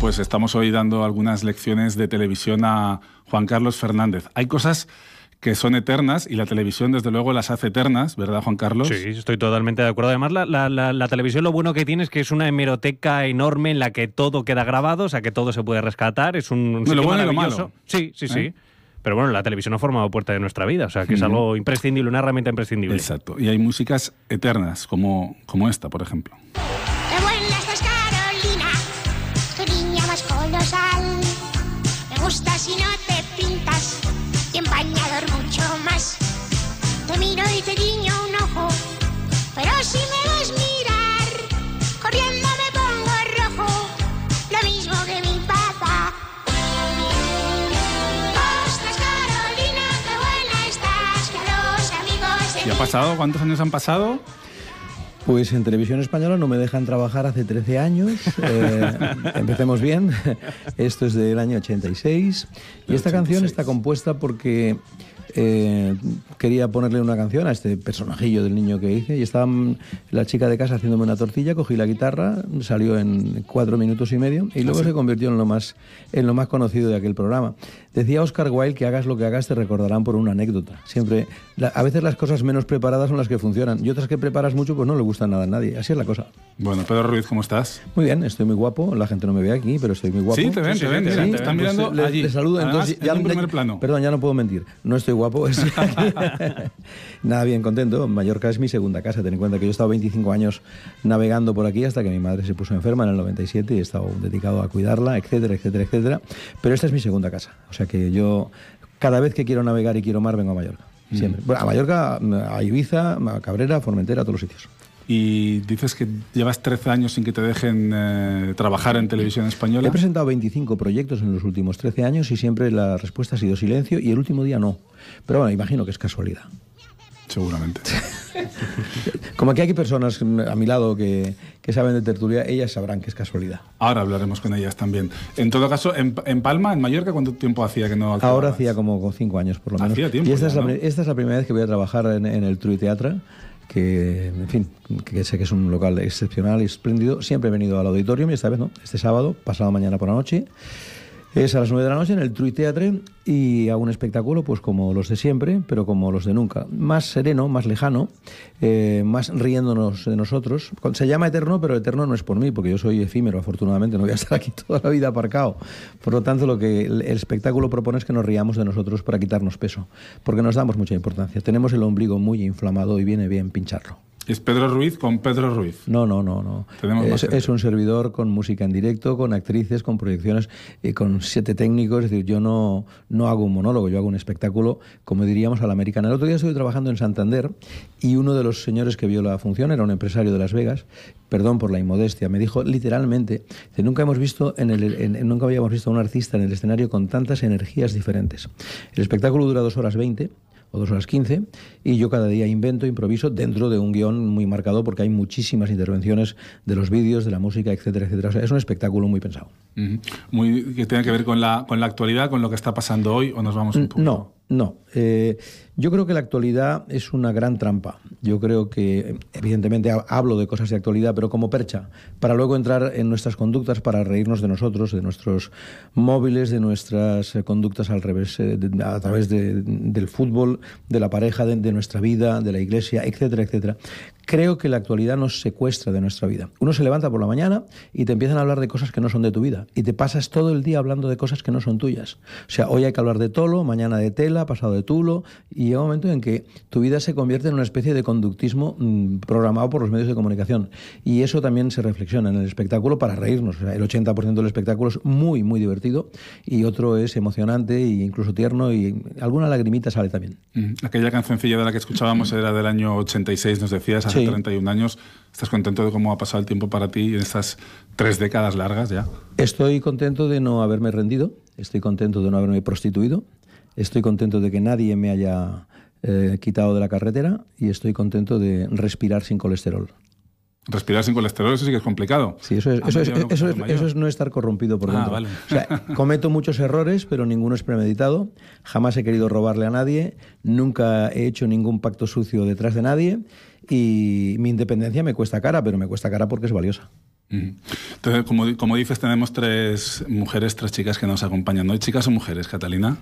pues estamos hoy dando algunas lecciones de televisión a Juan Carlos Fernández. Hay cosas que son eternas y la televisión desde luego las hace eternas, ¿verdad Juan Carlos? Sí, estoy totalmente de acuerdo. Además, la, la, televisión lo bueno que tiene es que es una hemeroteca enorme en la que todo queda grabado, o sea que todo se puede rescatar, es un... lo bueno y lo malo. Sí, sí, ¿Eh? sí. Pero bueno, la televisión ha formado puerta de nuestra vida, o sea que es algo imprescindible, una herramienta imprescindible. Exacto, y hay músicas eternas, como, como esta, por ejemplo. gustas y no te pintas, y en bañador mucho más. Te miro y te guiño un ojo, pero si me ves mirar, corriendo me pongo rojo, lo mismo que mi papá. Ostras, Carolina, qué buena estás, que los amigos ¿Y ha pasado? ¿Cuántos años han pasado? Pues en Televisión Española no me dejan trabajar hace 13 años. Eh, empecemos bien. Esto es del año 86. Y esta canción está compuesta porque eh, quería ponerle una canción a este personajillo del niño que hice y estaba mm, la chica de casa haciéndome una tortilla, cogí la guitarra, salió en cuatro minutos y medio y luego ah, se convirtió en lo, más, en lo más conocido de aquel programa. Decía Oscar Wilde que hagas lo que hagas te recordarán por una anécdota. Siempre, a veces las cosas menos preparadas son las que funcionan y otras que preparas mucho pues no le gustan nada a nadie. Así es la cosa. Bueno, Pedro Ruiz, ¿cómo estás? Muy bien, estoy muy guapo. La gente no me ve aquí, pero estoy muy guapo. Sí, te ven, te ven. te Están mirando pues, eh, allí. saludo. entonces, ya, primer plano. Perdón, ya no puedo mentir. No estoy guapo. nada, bien contento. Mallorca es mi segunda casa. Ten en cuenta que yo he estado 25 años navegando por aquí hasta que mi madre se puso enferma en el 97 y he estado dedicado a cuidarla, etcétera, etcétera, etcétera. Pero esta es mi segunda casa. O sea que yo cada vez que quiero navegar y quiero mar vengo a Mallorca. Mm. Siempre. Bueno, a Mallorca, a Ibiza, a Cabrera, a Formentera, a todos los sitios y dices que llevas 13 años sin que te dejen eh, trabajar en televisión española. He presentado 25 proyectos en los últimos 13 años y siempre la respuesta ha sido silencio y el último día no. Pero bueno, imagino que es casualidad. Seguramente. Como aquí hay personas a mi lado que, saben de tertulia, ellas sabrán que es casualidad. Ahora hablaremos con ellas también. En todo caso, en, Palma, en Mallorca, ¿cuánto tiempo hacía que no Ahora hacía como cinco años, por lo menos. Hacía tiempo, y esta, es la, primera vez que voy a trabajar en, el True Theatre que, en fin, que sé que es un local excepcional y espléndido. Siempre he venido al auditorio y esta vez no, este sábado, pasado mañana por la noche. Es a las 9 de la noche en el Truiteatre y a un espectáculo pues como los de siempre, pero como los de nunca. Más sereno, más lejano, eh, más riéndonos de nosotros. Se llama eterno, pero eterno no es por mí, porque yo soy efímero, afortunadamente, no voy a estar aquí toda la vida aparcado. Por lo tanto, lo que el espectáculo propone es que nos riamos de nosotros para quitarnos peso, porque nos damos mucha importancia. Tenemos el ombligo muy inflamado y viene bien pincharlo. ¿Es Pedro Ruiz con Pedro Ruiz? No, no, no. no. Es, un servidor con música en directo, con actrices, con proyecciones, eh, con siete técnicos. Es decir, yo no, no hago un monólogo, yo hago un espectáculo, como diríamos, a la americana. El otro día estuve trabajando en Santander y uno de los señores que vio la función era un empresario de Las Vegas, perdón por la inmodestia, me dijo literalmente, que nunca, hemos visto en el, nunca habíamos visto a un artista en el escenario con tantas energías diferentes. El espectáculo dura dos horas veinte o dos horas quince, y yo cada día invento, improviso dentro de un guión muy marcado porque hay muchísimas intervenciones de los vídeos, de la música, etcétera, etcétera. es un espectáculo muy pensado. Muy que tiene que ver con la, con la actualidad, con lo que está pasando hoy, o nos vamos un mm, poco. No, no, eh, yo creo que la actualidad es una gran trampa. Yo creo que, evidentemente, hablo de cosas de actualidad, pero como percha, para luego entrar en nuestras conductas, para reírnos de nosotros, de nuestros móviles, de nuestras eh, conductas al revés, eh, a través del fútbol, de la pareja, de, de, nuestra vida, de la iglesia, etcétera, etcétera. Creo que la actualidad nos secuestra de nuestra vida. Uno se levanta por la mañana y te empiezan a hablar de cosas que no son de tu vida. Y te pasas todo el día hablando de cosas que no son tuyas. O sea, hoy hay que hablar de tolo, mañana de tela, pasado de tulo. Y llega un momento en que tu vida se convierte en una especie de conductismo mm, programado por los medios de comunicación. Y eso también se reflexiona en el espectáculo para reírnos. O sea, el 80% del espectáculo es muy, muy divertido. Y otro es emocionante e incluso tierno. Y alguna lagrimita sale también. Mm, aquella cancioncilla de la que escuchábamos era del año 86, nos decías. 31 años. ¿Estás contento de cómo ha pasado el tiempo para ti en estas tres décadas largas ya? Estoy contento de no haberme rendido, estoy contento de no haberme prostituido, estoy contento de que nadie me haya eh, quitado de la carretera y estoy contento de respirar sin colesterol. Respirar sin colesterol, eso sí que es complicado. Sí, eso es, ah, no, estar corrompido por ah, dentro. cometo muchos errores, pero ninguno es premeditado. Jamás he querido robarle a nadie. Nunca he hecho ningún pacto sucio detrás de nadie. Y mi independencia me cuesta cara, pero me cuesta cara porque es valiosa. Entonces, como, como dices, tenemos tres mujeres, tres chicas que nos acompañan. ¿No hay chicas o mujeres, Catalina?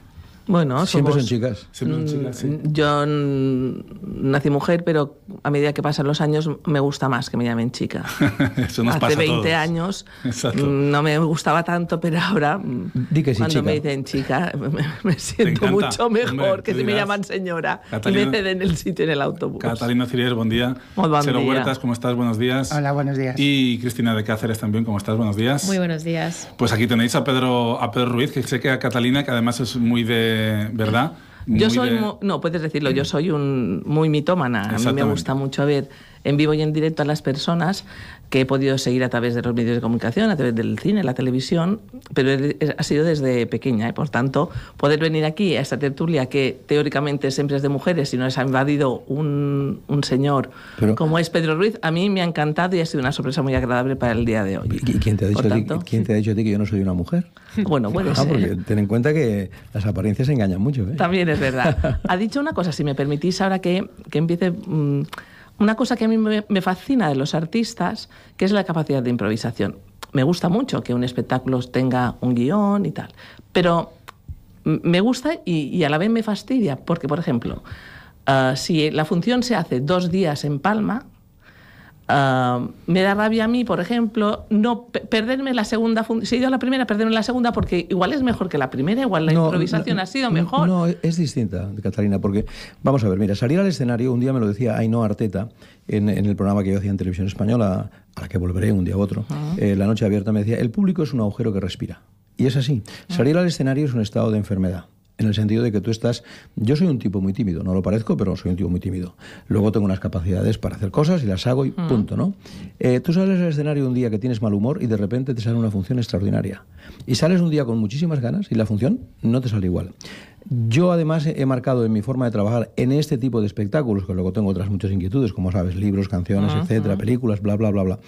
Bueno, siempre son chicas. Siempre chicas mm, Yo nací mujer, pero a medida que pasan los años me gusta más que me llamen chica. Eso Hace 20 años Exacto. Mm, no me gustaba tanto, pero ahora mm, cuando me dicen chica me, siento mucho mejor que si me llaman señora Catalina, y me ceden el sitio en el autobús. Catalina Cirier, buen día. Cero Huertas, ¿cómo estás? Buenos días. Hola, buenos días. Y Cristina de Cáceres también, ¿cómo estás? Buenos días. Muy buenos días. Pues aquí tenéis a Pedro, a Pedro Ruiz, que sé que a Catalina, que además es muy de ¿verdad? yo soy, no, puedes decirlo, yo mm. soy un muy mitómana. A mí me gusta mucho ver en vivo y en directo a las personas que he podido seguir a través de los medios de comunicación, a través del cine, la televisión, pero ha sido desde pequeña. Y ¿eh? por tanto, poder venir aquí a esta tertulia que teóricamente siempre es de mujeres y nos ha invadido un, señor como es Pedro Ruiz, a mí me ha encantado y ha sido una sorpresa muy agradable para el día de hoy. ¿Y quién te ha dicho, a ti que yo no soy una mujer? Bueno, bueno. Ah, porque ten en cuenta que las apariencias engañan mucho. ¿eh? También es verdad. Ha dicho una cosa, si me permitís, ahora que, que empiece... Mm, una cosa que a mí me fascina de los artistas, que es la capacidad de improvisación. Me gusta mucho que un espectáculo tenga un guión y tal, pero me gusta y, a la vez me fastidia, porque, por ejemplo, ah, si la función se hace dos días en Palma, Ah, me da rabia a mí, por ejemplo, no perderme la segunda función. Si he ido a la primera, perderme la segunda, porque igual es mejor que la primera, igual la improvisación ha sido mejor. No, es distinta, Catalina, porque vamos a ver, mira, salir al escenario, un día me lo decía Ainhoa Arteta en, el programa que yo hacía en televisión española, a la que volveré un día u otro, eh, la noche abierta, me decía: el público es un agujero que respira. Y es así. Salir al escenario es un estado de enfermedad en el sentido de que tú estás... Yo soy un tipo muy tímido, no lo parezco, pero soy un tipo muy tímido. Luego tengo unas capacidades para hacer cosas y las hago y hmm. punto, ¿no? Eh, tú sales al escenario un día que tienes mal humor y de repente te sale una función extraordinaria. Y sales un día con muchísimas ganas y la función no te sale igual. Yo además he marcado en mi forma de trabajar en este tipo de espectáculos, que luego tengo otras muchas inquietudes, como sabes, libros, canciones, etcétera, películas, bla, bla, bla, bla.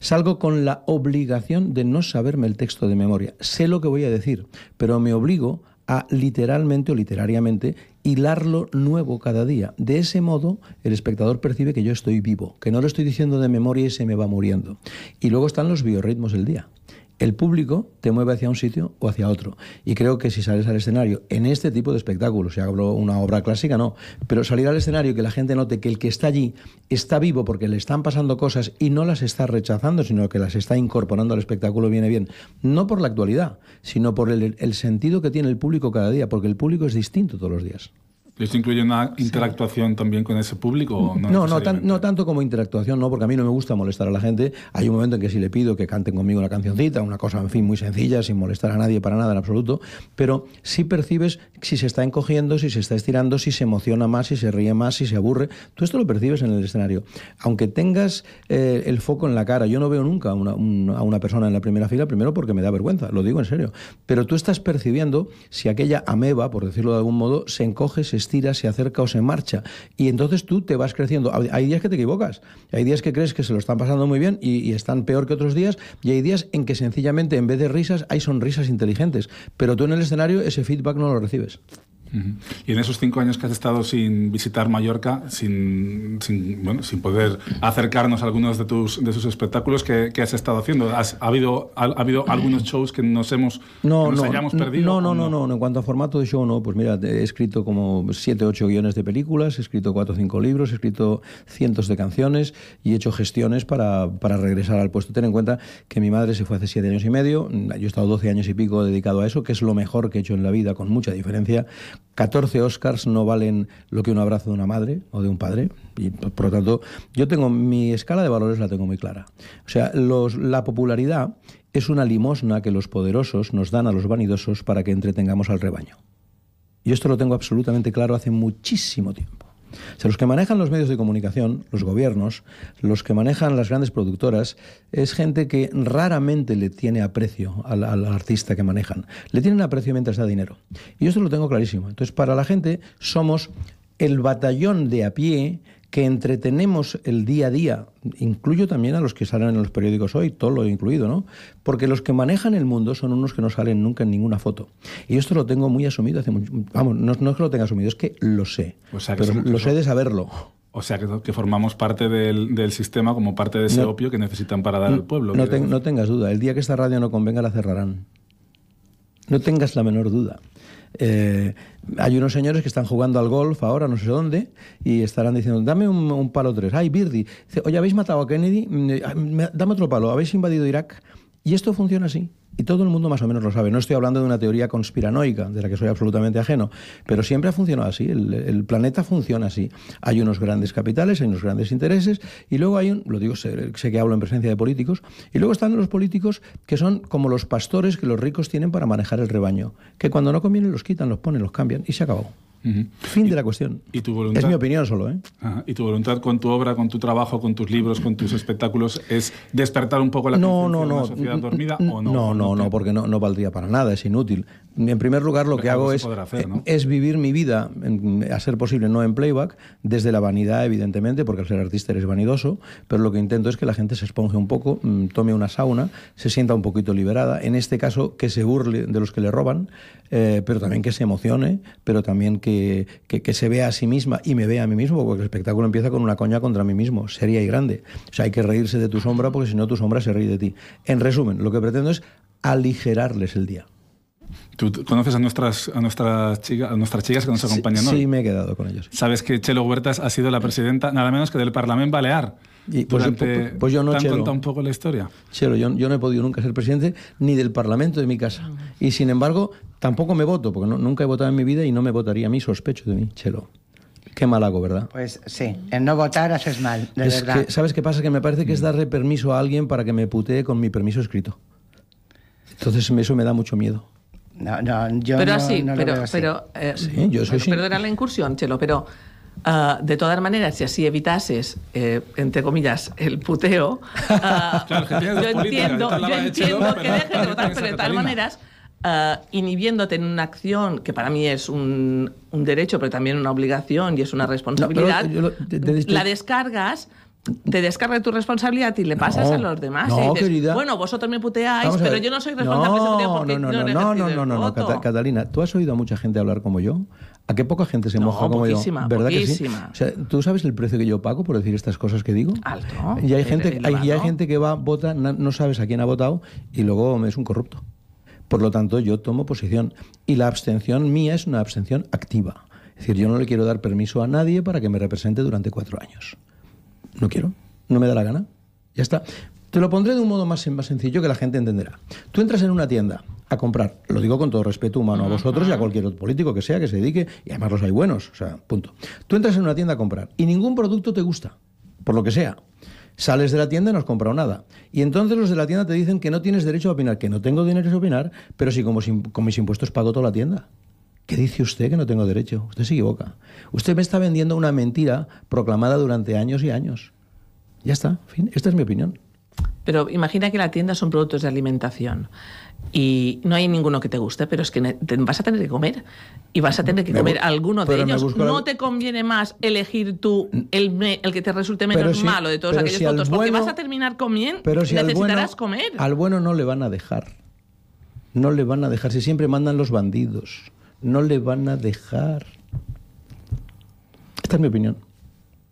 Salgo con la obligación de no saberme el texto de memoria. Sé lo que voy a decir, pero me obligo a literalmente o literariamente hilarlo nuevo cada día. De ese modo, el espectador percibe que yo estoy vivo, que no lo estoy diciendo de memoria y se me va muriendo. Y luego están los biorritmos del día el público te mueve hacia un sitio o hacia otro. Y creo que si sales al escenario en este tipo de espectáculos, si hablo una obra clásica, no, pero salir al escenario y que la gente note que el que está allí está vivo porque le están pasando cosas y no las está rechazando, sino que las está incorporando al espectáculo, viene bien. No por la actualidad, sino por el sentido que tiene el público cada día, porque el público es distinto todos los días. ¿Esto incluye una interactuación también con ese público? No, no, no, tanto como interactuación, no, porque a mí no me gusta molestar a la gente. Hay un momento en que sí le pido que canten conmigo una cancioncita, una cosa, en fin, muy sencilla, sin molestar a nadie para nada en absoluto, pero sí percibes si se está encogiendo, si se está estirando, si se emociona más, si se ríe más, si se aburre. Tú esto lo percibes en el escenario. Aunque tengas eh, el foco en la cara, yo no veo nunca a una, a una persona en la primera fila, primero porque me da vergüenza, lo digo en serio, pero tú estás percibiendo si aquella ameba, por decirlo de algún modo, se encoge, se estira, se acerca o se marcha. Y entonces tú te vas creciendo. Hay días que te equivocas, hay días que crees que se lo están pasando muy bien y están peor que otros días, y hay días en que sencillamente en vez de risas hay sonrisas inteligentes. Pero tú en el escenario ese feedback no lo recibes. Y en esos cinco años que has estado sin visitar Mallorca, sin, sin, bueno, sin poder acercarnos a algunos de, tus, de sus espectáculos, que has estado haciendo? ¿Has, ha, habido, ha, habido algunos shows que nos hemos no, nos hayamos perdido? No, no, no, no, En cuanto a formato de show, no. Pues mira, he escrito como siete, ocho guiones de películas, he escrito cuatro o cinco libros, he escrito cientos de canciones y he hecho gestiones para, regresar al puesto. Ten en cuenta que mi madre se fue hace siete años y medio, yo he estado doce años y pico dedicado a eso, que es lo mejor que he hecho en la vida, con mucha diferencia 14 Oscars no valen lo que un abrazo de una madre o de un padre. Y, por lo tanto, yo tengo mi escala de valores la tengo muy clara. O sea, la popularidad es una limosna que los poderosos nos dan a los vanidosos para que entretengamos al rebaño. Y esto lo tengo absolutamente claro hace muchísimo tiempo. O los que manejan los medios de comunicación, los gobiernos, los que manejan las grandes productoras, es gente que raramente le tiene aprecio al, artista que manejan. Le tienen aprecio mientras da dinero. Y eso lo tengo clarísimo. Entonces, para la gente somos el batallón de a pie que entretenemos el día a día, incluyo también a los que salen en los periódicos hoy, todo lo he incluido, ¿no? Porque los que manejan el mundo son unos que no salen nunca en ninguna foto. Y esto lo tengo muy asumido hace mucho. Vamos, no, es que lo tenga asumido, es que lo sé. O pero lo sé de saberlo. O sea, que, formamos parte del, sistema como parte de ese opio que necesitan para dar al pueblo. no tengas duda, el día que esta radio no convenga la cerrarán. No tengas la menor duda. Eh, hay unos señores que están jugando al golf ahora, no sé dónde, y estarán diciendo, dame un, palo tres, ay, Birdi, oye, habéis matado a Kennedy, mm, eh, ah, dame otro palo, habéis invadido Irak. Y esto funciona así y todo el mundo más o menos lo sabe. No estoy hablando de una teoría conspiranoica, de la que soy absolutamente ajeno, pero siempre ha funcionado así. El, planeta funciona así. Hay unos grandes capitales, hay unos grandes intereses, y luego hay un, lo digo, sé, sé, que hablo en presencia de políticos, y luego están los políticos que son como los pastores que los ricos tienen para manejar el rebaño, que cuando no convienen los quitan, los ponen, los cambian, y se acabó. Fin de la cuestión. Y tu es mi opinión solo. ¿eh? Y tu voluntad con tu obra, con tu trabajo, con tus libros, con tus espectáculos, es despertar un poco la no, no, no, dormida o no. No, no, no, porque no, no valdría para nada, es inútil. En primer lugar, lo que hago es, e, es vivir mi vida, a ser posible, no en playback, desde la vanidad, evidentemente, porque al ser artista eres vanidoso, pero lo que intento es que la gente se esponje un poco, mm, tome una sauna, se sienta un poquito liberada, en este caso que se burle de los que le roban, eh, pero también que se emocione, pero también que eh, que, se vea a sí misma y me vea a mí mismo, porque el espectáculo empieza con una coña contra mí mismo, seria y grande. O sea, hay que reírse de tu sombra porque si no tu sombra se ríe de ti. En resumen, lo que pretendo es aligerarles el día. ¿Tú conoces a nuestras, a nuestras, chicas, a nuestras chicas que nos acompañan sí, hoy? Sí, me he quedado con ellos. Sabes que Chelo Huertas ha sido la presidenta, nada menos que del Parlamento Balear. Pues, pues, yo no ¿Te han contado un poco la historia? chelo yo, yo, no he podido nunca ser presidente ni del Parlamento de mi casa. Y sin embargo, tampoco me voto, porque no, nunca he votado en mi vida y no me votaría a mí, sospecho de mí, Chelo. Qué mal hago, ¿verdad? Pues sí, en no votar haces mal, de ¿Sabes qué pasa? Que me parece que es darle permiso a alguien para que me putee con mi permiso escrito. Entonces eso me da mucho miedo. No, no, yo pero no, así, pero, así. Eh, pero sí, yo soy la incursión, Chelo, pero Ah, de todas maneras, si así evitases, eh, entre comillas, el puteo, ah, yo entiendo, yo entiendo que dejes de votar, pero de todas maneras, ah, inhibiéndote en una acción que para mí es un, derecho, pero también una obligación y es una responsabilidad, la descargas te descarga tu responsabilidad y le pasas a los demás. Bueno, vosotros me puteáis, pero yo no soy responsable de porque no, no, este no, no, no, no, no, no, Catalina, ¿tú has oído a mucha gente hablar como yo? ¿A qué poca gente se moja como yo? ¿Verdad que sí? ¿tú sabes el precio que yo pago por decir estas cosas que digo? Alto. Y hay gente, hay, y hay gente que va, vota, no sabes a quién ha votado y luego es un corrupto. Por lo tanto, yo tomo posición. Y la abstención mía es una abstención activa. Es decir, yo no le quiero dar permiso a nadie para que me represente durante cuatro años no quiero, no me da la gana, ya está. Te lo pondré de un modo más, sencillo que la gente entenderá. Tú entras en una tienda a comprar, lo digo con todo respeto humano a vosotros y a cualquier otro político que sea que se dedique, y además los hay buenos, o sea, punto. Tú entras en una tienda a comprar y ningún producto te gusta, por lo que sea. Sales de la tienda y no has comprado nada. Y entonces los de la tienda te dicen que no tienes derecho a opinar, que no tengo dinero a opinar, pero si como con mis impuestos pago toda la tienda. ¿Qué dice usted que no tengo derecho? Usted se equivoca. Usted me está vendiendo una mentira proclamada durante años y años. Ya está, fin. Esta es mi opinión. Pero imagina que la tienda son productos de alimentación y no hay ninguno que te guste, pero es que vas a tener que comer y vas a tener que comer alguno de ellos. No te conviene más elegir tú el, que te resulte menos malo de todos aquellos productos porque vas a terminar comiendo pero si necesitarás comer. Al bueno no le van a dejar. No le van a dejar, si siempre mandan los bandidos no le van a dejar. Esta es mi opinión.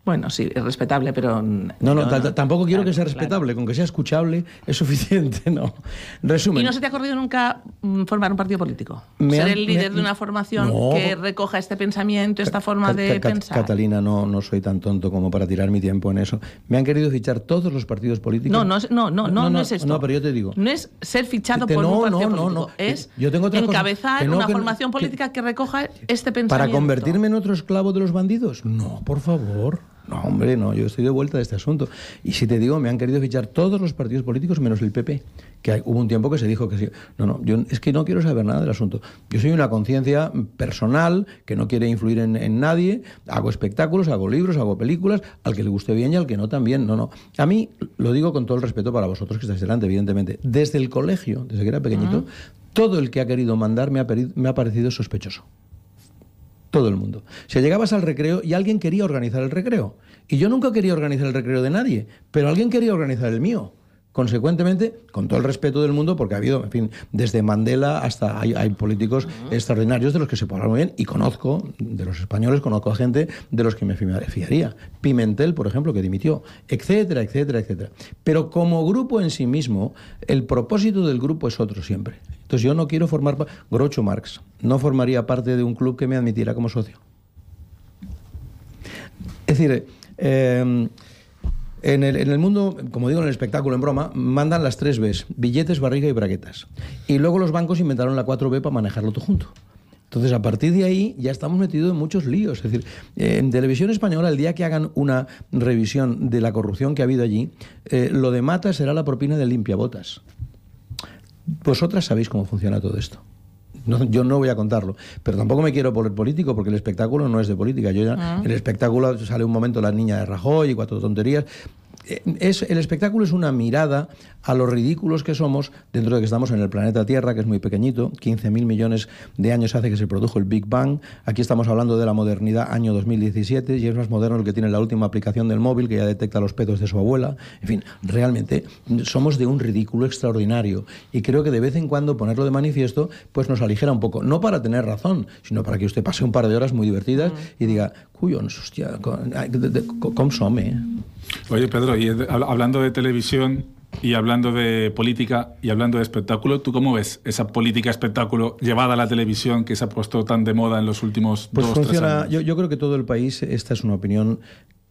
Bueno, sí, es respetable, pero... No, no, tampoco quiero que sea respetable, con que sea escuchable es suficiente, ¿no? Resumen. ¿Y no se te ha ocurrido nunca mm, formar un partido político? Ser el líder de una formación que recoja este pensamiento, esta forma de pensar. Catalina, no, no soy tan tonto como para tirar mi tiempo en eso. Me han querido fichar todos los partidos políticos. No, no, no, no, no, es esto. No, pero yo te digo. No es ser fichado por un partido político. No, no, eh, Es yo tengo encabezar una formación política que recoja este pensamiento. ¿Para convertirme en otro esclavo de los bandidos? No, por favor. No, hombre, no, yo estoy de vuelta de este asunto. Y si te digo, me han querido fichar todos los partidos políticos menos el PP, que hubo un tiempo que se dijo que sí. No, no, yo es que no quiero saber nada del asunto. Yo soy una conciencia personal que no quiere influir en, nadie, hago espectáculos, hago libros, hago películas, al que le guste bien y al que no también. No, no. A mí, lo digo con todo el respeto para vosotros que estáis delante, evidentemente, desde el colegio, desde que era pequeñito, todo el que ha querido mandar me ha parecido sospechoso. Todo el mundo. Si llegabas al recreo y alguien quería organizar el recreo. Y yo nunca quería organizar el recreo de nadie, pero alguien quería organizar el mío. Consecuentemente, con todo el respeto del mundo, porque ha habido, en fin, desde Mandela hasta hay, políticos extraordinarios de los que se puede muy bien, y conozco de los españoles, conozco a gente de los que me fiaría. Pimentel, por ejemplo, que dimitió, etcétera, etcétera, etcétera. Pero como grupo en sí mismo, el propósito del grupo es otro siempre. Entonces yo no quiero formar, Grocho Marx, no formaría parte de un club que me admitiera como socio. Es decir, em, en, el, mundo, como digo en el espectáculo, en broma, mandan las tres Bs, billetes, barriga y braguetas. Y luego los bancos inventaron la 4B para manejarlo todo junto. Entonces, a partir de ahí ya estamos metidos en muchos líos. Es decir, en televisión española, el día que hagan una revisión de la corrupción que ha habido allí, eh, lo de mata será la propina de Limpia Botas. Vosotras sabéis cómo funciona todo esto. yo no voy a contarlo, pero tampoco me quiero poner político porque el espectáculo no es de política. Yo ah. El espectáculo sale un momento la niña de Rajoy y cuatro tonterías. Eh, es, el espectáculo es una mirada a los ridículos que somos dentro de que estamos en el planeta Tierra, que es muy pequeñito, 15.000 millones de años hace que se produjo el Big Bang. Aquí estamos hablando de la modernidad año 2017 y es más moderno el que tiene la última aplicación del móvil que ya detecta los pedos de su abuela. En fin, realmente somos de un ridículo extraordinario y creo que de vez en cuando ponerlo de manifiesto pues nos aligera un poco, no para tener razón, sino para que usted pase un par de horas muy divertidas mm. y diga, ¡cuyo, hostia, consome! Oye, Pedro, y hablando de televisión y hablando de política y hablando de espectáculo, ¿tú cómo ves esa política espectáculo llevada a la televisión que se ha puesto tan de moda en los últimos pues dos, funciona, tres años? Yo, yo creo que todo el país, esta es una opinión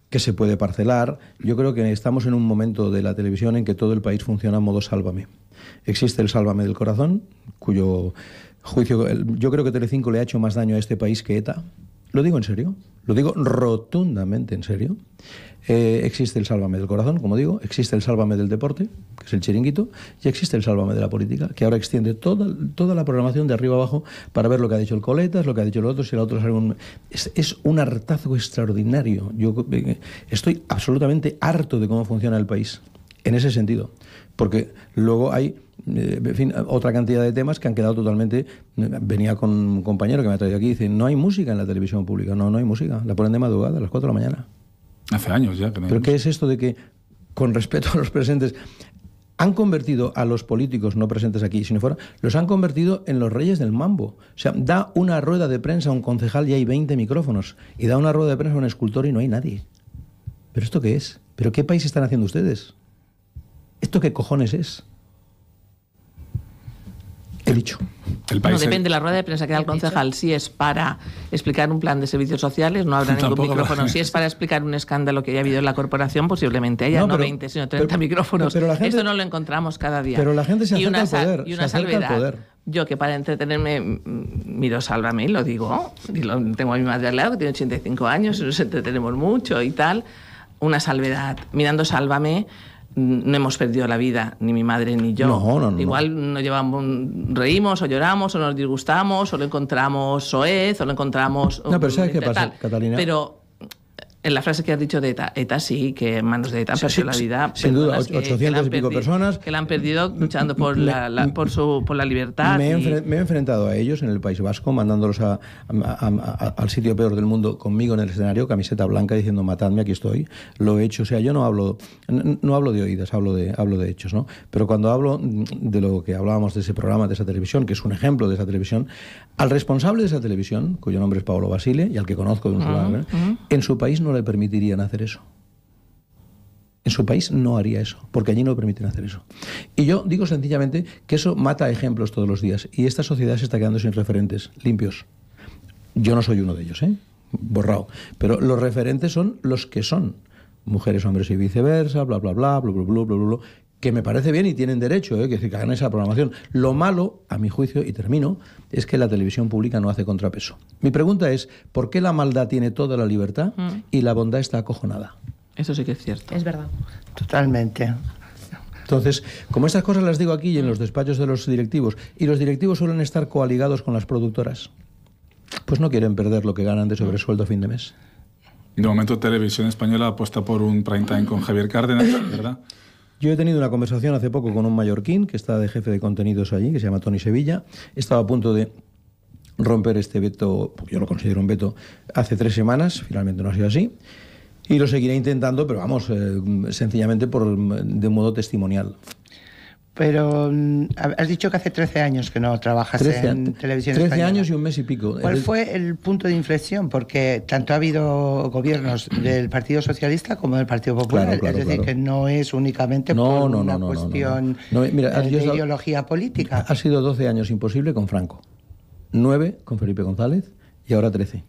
que se puede parcelar. Yo creo que estamos en un momento de la televisión en que todo el país funciona en modo sálvame. Existe el sálvame del corazón, cuyo juicio yo creo que Telecinco le ha hecho más daño a este país que ETA. Lo digo en serio, lo digo rotundamente en serio. Eh, existe el sálvame del corazón, como digo, existe el sálvame del deporte, que es el chiringuito, y existe el sálvame de la política, que ahora extiende toda, toda la programación de arriba abajo para ver lo que ha dicho el Coletas, lo que ha dicho el otro, si el otro sale un... Es, un hartazgo extraordinario. Yo eh, estoy absolutamente harto de cómo funciona el país, en ese sentido, porque luego hay eh, otra cantidad de temas que han quedado totalmente. Venía con un compañero que me ha traído aquí y dice: No hay música en la televisión pública. No, no hay música. La ponen de madrugada, a las 4 de la mañana. Hace años ya. Pero ¿qué es esto de que, con respeto a los presentes, han convertido a los políticos no presentes aquí, sino fuera, los han convertido en los reyes del mambo. O sea, da una rueda de prensa a un concejal y hay 20 micrófonos. Y da una rueda de prensa a un escultor y no hay nadie. ¿Pero esto qué es? ¿Pero qué país están haciendo ustedes? ¿Esto qué cojones es? he dicho. no, depende de la rueda de prensa que da el concejal. Si es para explicar un plan de servicios sociales, no habrá ningún micrófono. Si es para explicar un escándalo que haya habido en la corporación, posiblemente haya no, 20, sino 30 micrófonos. Pero, Esto no lo encontramos cada día. Pero la gente se acerca al poder. Y una salvedad. Yo que para entretenerme miro Sálvame y lo digo. Y lo, tengo a mi madre al lado que tiene 85 años y nos entretenemos mucho y tal. Una salvedad. Mirando Sálvame no hemos perdido la vida, ni mi madre ni yo. No, no, no. Igual nos llevamos, reímos o lloramos o nos disgustamos o lo encontramos soez o lo encontramos... No, pero ¿sabes um, qué pasa, Catalina? Pero en la frase que has dicho de ETA, ETA sí, que en manos de ETA perdió la vida. Sin duda, 800 y pico personas. Que la han perdido mm, luchando por, mm, mm, la, por, su, por la libertad. Me, he enfrentado a ellos en el País Vasco, mandándolos a, al sitio peor del mundo conmigo en el escenario, camiseta blanca, diciendo matadme, aquí estoy. Lo he hecho, o sea, yo no hablo, no, hablo de oídas, hablo de, hablo de hechos, ¿no? Pero cuando hablo de lo que hablábamos de ese programa, de esa televisión, que es un ejemplo de esa televisión, al responsable de esa televisión, cuyo nombre es Pablo Basile, y al que conozco de un programa, en su país no le permitirían hacer eso. En su país no haría eso, porque allí no le permiten hacer eso. Y yo digo sencillamente que eso mata ejemplos todos los días y esta sociedad se está quedando sin referentes limpios. Yo no soy uno de ellos, ¿eh? borrado. Pero los referentes son los que son. Mujeres, hombres y viceversa, bla, bla, bla, bla, bla, bla, bla, bla que me parece bien y tienen derecho, ¿eh? que se hagan esa programación. Lo malo, a mi juicio, y termino, es que la televisión pública no hace contrapeso. Mi pregunta es, ¿por qué la maldad tiene toda la libertad mm. y la bondad está acojonada? Eso sí que es cierto. Es verdad. Totalmente. Entonces, como estas cosas las digo aquí y en los despachos de los directivos, y los directivos suelen estar coaligados con las productoras, pues no quieren perder lo que ganan de sobresueldo a fin de mes. De momento, Televisión Española apuesta por un prime time con Javier Cárdenas, ¿verdad? Yo he tenido una conversación hace poco con un mallorquín que está de jefe de contenidos allí, que se llama Tony Sevilla. Estaba a punto de romper este veto, yo lo considero un veto, hace tres semanas, finalmente no ha sido así. Y lo seguiré intentando, pero vamos, eh, sencillamente por, de modo testimonial. Pero mm, has dicho que hace 13 años que no trabajas en televisión 13 años y un mes y pico. ¿Cuál fue el punto de inflexión? Porque tanto ha habido gobiernos del Partido Socialista como del Partido Popular. es decir, que no es únicamente por una cuestión de ideología política. Ha sido 12 años imposible con Franco, 9 con Felipe González y ahora 13.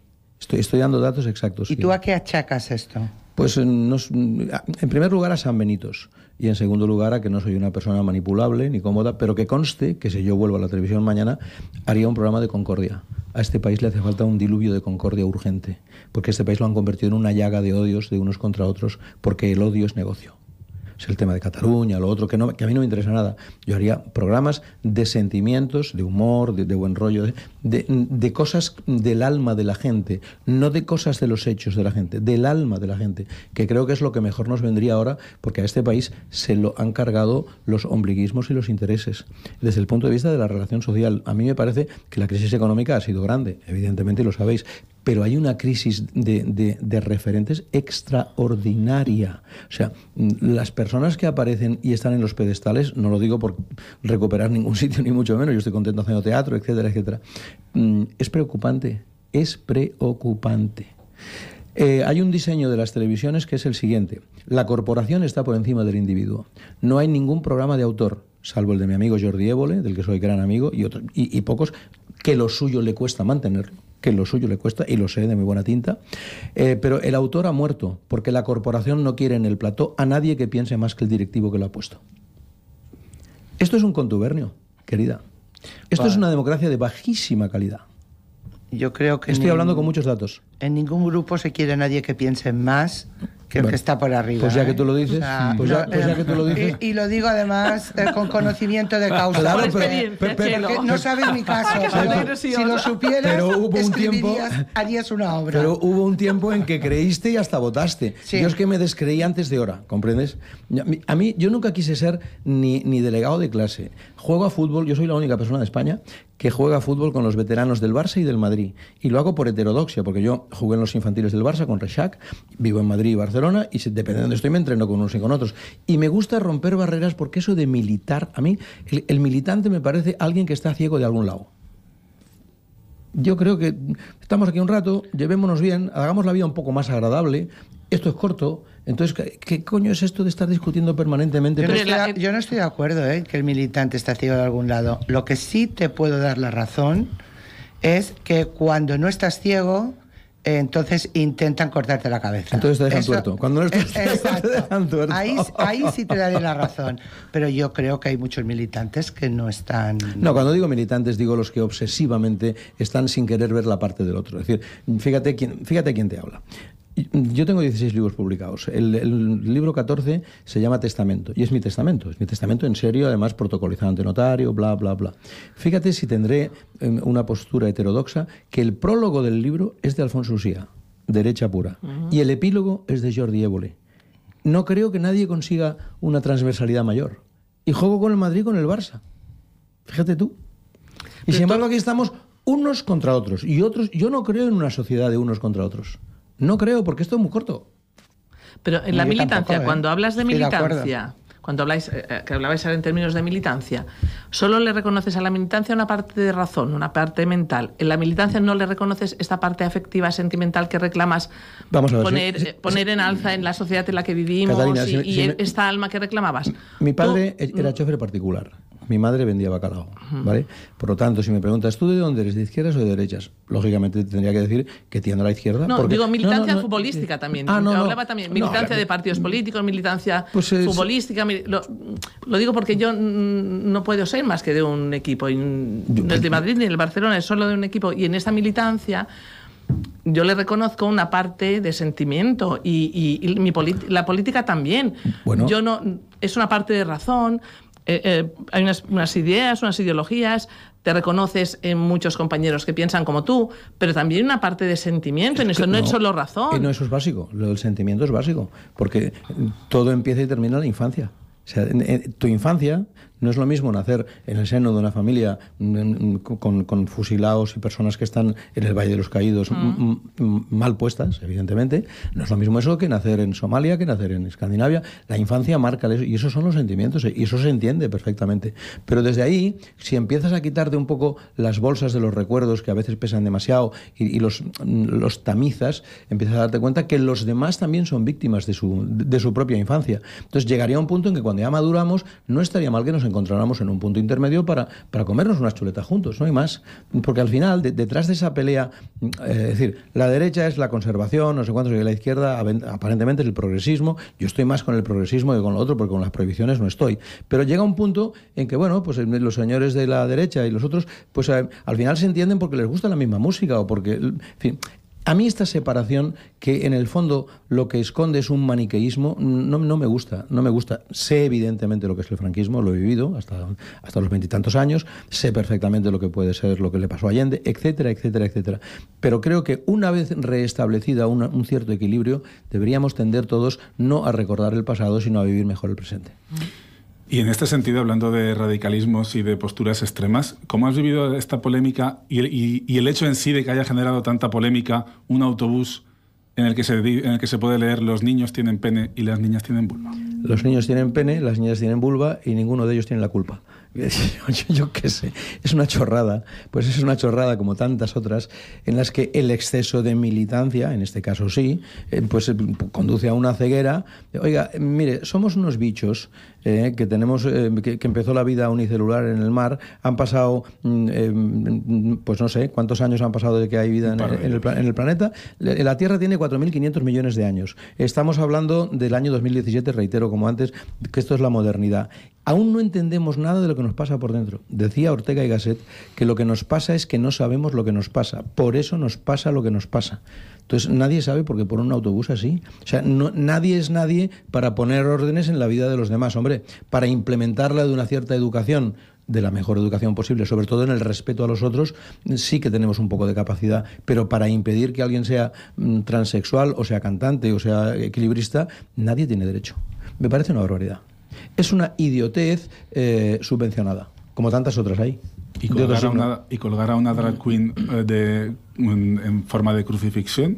Estoy, dando datos exactos. ¿Y tú a qué achacas esto? Pues eh, mm, en primer lugar a San Benitos y en segundo lugar a que no soy una persona manipulable ni cómoda, pero que conste que si yo vuelvo a la televisión mañana haría un programa de concordia. A este país le hace falta un diluvio de concordia urgente, porque este país lo han convertido en una llaga de odios de unos contra otros, porque el odio es negocio es el tema de Cataluña, lo otro, que, no, a mí no me interesa nada. Yo haría programas de sentimientos, de humor, de, buen rollo, de, de, cosas del alma de la gente, no de cosas de los hechos de la gente, del alma de la gente, que creo que es lo que mejor nos vendría ahora, porque a este país se lo han cargado los ombliguismos y los intereses. Desde el punto de vista de la relación social, a mí me parece que la crisis económica ha sido grande, evidentemente lo sabéis, pero hay una crisis de, referentes extraordinaria. O sea, las personas que aparecen y están en los pedestales, no lo digo por recuperar ningún sitio, ni mucho menos, yo estoy contento haciendo teatro, etcétera, etcétera, mm, es preocupante, es preocupante. Eh, hay un diseño de las televisiones que es el siguiente. La corporación está por encima del individuo. No hay ningún programa de autor, salvo el de mi amigo Jordi Évole, del que soy gran amigo, y, y, y pocos, que lo suyo le cuesta mantenerlo que lo suyo le cuesta, y lo sé de muy buena tinta, eh, pero el autor ha muerto, porque la corporación no quiere en el plató a nadie que piense más que el directivo que lo ha puesto. Esto es un contubernio, querida. Esto es una democracia de bajísima calidad yo creo que... Estoy hablando con muchos datos. En ningún grupo se quiere nadie que piense más que el que está por arriba. Pues ya que ¿eh? tú lo dices. Pues pues que tú dices. Y, lo digo además eh, con conocimiento de causa. Claro, pero, no sabes mi caso. si lo supieras, pero un tiempo, harías una obra. Pero hubo un tiempo en que creíste y hasta votaste. Yo es que me descreí antes de hora, ¿comprendes? A mí, yo nunca quise ser ni, ni delegado de clase, Juego a fútbol, yo soy la única persona de España que juega a fútbol con los veteranos del Barça y del Madrid. Y lo hago por heterodoxia, porque yo jugué en los infantiles del Barça con Rechac, vivo en Madrid y Barcelona, y dependiendo de dónde estoy me entreno con unos y con otros. Y me gusta romper barreras porque eso de militar, a mí, el militante me parece alguien que está ciego de algún lado yo creo que estamos aquí un rato, llevémonos bien, hagamos la vida un poco más agradable. Esto es corto, entonces, ¿qué, coño es esto de estar discutiendo permanentemente? Yo no estoy, de acuerdo ¿eh? que el militante está ciego de algún lado. Lo que sí te puedo dar la razón es que cuando no estás ciego, entonces intentan cortarte la cabeza. Entonces te dejan tuerto. Cuando no Ahí, ahí, sí te daré la razón. Pero yo creo que hay muchos militantes que no están. No, cuando digo militantes, digo los que obsesivamente están sin querer ver la parte del otro. Es decir, fíjate quién, fíjate quién te habla. Mm, yo tengo 16 libros publicados. El, libro 14 se llama Testamento, y es mi testamento. Es mi testamento en serio, además protocolizado ante notario, bla, bla, bla. Fíjate si tendré em, una postura heterodoxa, que el prólogo del libro es de Alfonso Usía, derecha pura, y el epílogo es de Jordi Évole. No creo que nadie consiga una transversalidad mayor. Y juego con el Madrid con el Barça. Fíjate tú. Y sin embargo aquí estamos unos contra otros. Y otros, yo no creo en una sociedad de unos contra otros. No creo, porque esto es muy corto. Pero en la militancia, ¿eh? cuando hablas de militancia, cuando habláis, eh, eh, que hablabais en términos de militancia, solo le reconoces a la militancia una parte de razón, una parte mental. En la militancia no le reconoces esta parte afectiva, sentimental que reclamas poner, en alza en la sociedad en la que vivimos y, esta alma que reclamabas. Mi padre e- era mm. chofer particular mi madre vendía bacalao, ¿vale? Por lo tanto, si me preguntas, ¿tú de dónde eres? ¿De izquierdas o de derechas? Lógicamente tendría que decir que tiendo a la izquierda. No, digo militancia eh, futbolística eh, también. Ah, hablaba también militancia de partidos políticos, militancia pues futbolística. Lo, digo porque yo no puedo ser más que de un equipo. desde eh, Madrid ni el Barcelona, es solo de un equipo. Y en esta militancia yo le reconozco una parte de sentimiento y, la política también. Bueno. Yo no, es una parte de razón, eh, eh, hay unas, ideas, unas ideologías, te reconoces en muchos compañeros que piensan como tú, pero también una parte de sentimiento, en eso no, es solo razón. No, eso es básico, lo del sentimiento es básico, porque todo empieza y termina en la infancia. O sea, tu infancia, no es lo mismo nacer en el seno de una familia mm, mm, con, fusilados y personas que están en el Valle de los Caídos ah. mm, mal puestas, evidentemente. No es lo mismo eso que nacer en Somalia, que nacer en Escandinavia. La infancia marca eso y esos son los sentimientos eh, y eso se entiende perfectamente. Pero desde ahí, si empiezas a quitarte un poco las bolsas de los recuerdos que a veces pesan demasiado y, los, los tamizas, empiezas a darte cuenta que los demás también son víctimas de su, de su propia infancia. Entonces llegaría un punto en que cuando ya maduramos no estaría mal que nos encontráramos en un punto intermedio para, para comernos unas chuletas juntos, no hay más. Porque al final, detrás de esa pelea, eh, es decir, la derecha es la conservación, no sé cuánto y la izquierda aparentemente es el progresismo. Yo estoy más con el progresismo que con lo otro, porque con las prohibiciones no estoy. Pero llega un punto en que, bueno, pues eh, los señores de la derecha y los otros, pues eh, al final se entienden porque les gusta la misma música o porque, en fin, a mí esta separación, que en el fondo lo que esconde es un maniqueísmo, no, me gusta, no me gusta. Sé evidentemente lo que es el franquismo, lo he vivido hasta, hasta los veintitantos años, sé perfectamente lo que puede ser lo que le pasó a Allende, etcétera, etcétera, etcétera. Pero creo que una vez restablecida un cierto equilibrio, deberíamos tender todos no a recordar el pasado, sino a vivir mejor el presente. Y en este sentido, hablando de radicalismos y de posturas extremas, ¿cómo has vivido esta polémica y, el hecho en sí de que haya generado tanta polémica un autobús en el, que se, en el que se puede leer los niños tienen pene y las niñas tienen vulva? Los niños tienen pene, las niñas tienen vulva y ninguno de ellos tiene la culpa. yo, qué sé, es una chorrada, pues es una chorrada como tantas otras, en las que el exceso de militancia, en este caso sí, eh, pues eh, conduce a una ceguera. Oiga, mire, somos unos bichos eh, que tenemos, que, empezó la vida unicelular en el mar, han pasado, mm, mm, pues no sé, cuántos años han pasado de que hay vida en, el, en el planeta. La Tierra tiene 4.500 millones de años. Estamos hablando del año 2017, reitero como antes, que esto es la modernidad. Aún no entendemos nada de lo que nos pasa por dentro. Decía Ortega y Gasset que lo que nos pasa es que no sabemos lo que nos pasa. Por eso nos pasa lo que nos pasa. Entonces nadie sabe porque por un autobús así. O sea, no, nadie es nadie para poner órdenes en la vida de los demás. Hombre, para implementarla de una cierta educación, de la mejor educación posible, sobre todo en el respeto a los otros, sí que tenemos un poco de capacidad, pero para impedir que alguien sea mm, transexual o sea cantante o sea equilibrista, nadie tiene derecho. Me parece una barbaridad es una idiotez eh, subvencionada, como tantas otras hay. Y colgar, a una, drag queen eh, de, en forma de crucifixión